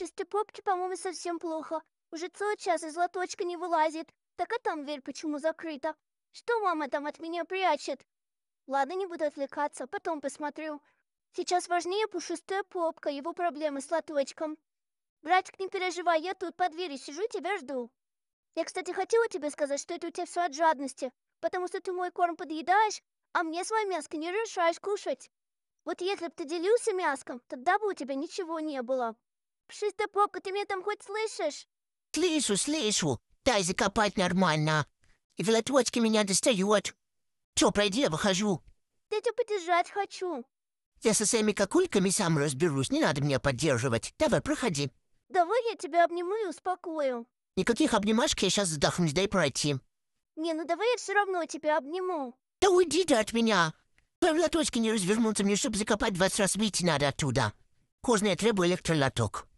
Качество попки, по-моему, совсем плохо. Уже целый час из лоточка не вылазит. Так а там дверь почему закрыта? Что мама там от меня прячет? Ладно, не буду отвлекаться, потом посмотрю. Сейчас важнее пушистая попка, его проблемы с лоточком. Братик, не переживай, я тут под дверью сижу, тебя жду. Я, кстати, хотела тебе сказать, что это у тебя все от жадности, потому что ты мой корм подъедаешь, а мне свое мяско не решаешь кушать. Вот если бы ты делился мяском, тогда бы у тебя ничего не было. Пшисто, ты меня там хоть слышишь? Слышу, слышу. Дай закопать нормально. И волотвочки меня достает. Че, пройди, я выхожу. Я тебя поддержать хочу. Я со своими кокульками сам разберусь, не надо меня поддерживать. Давай, проходи. Давай я тебя обниму и успокою. Никаких обнимашек, я сейчас задохнусь, дай пройти. Не, ну давай я все равно тебя обниму. Да уйди ты от меня. Твои лоточки не развернутся мне, чтобы закопать 20 раз выйти надо оттуда кожний треба електроляток.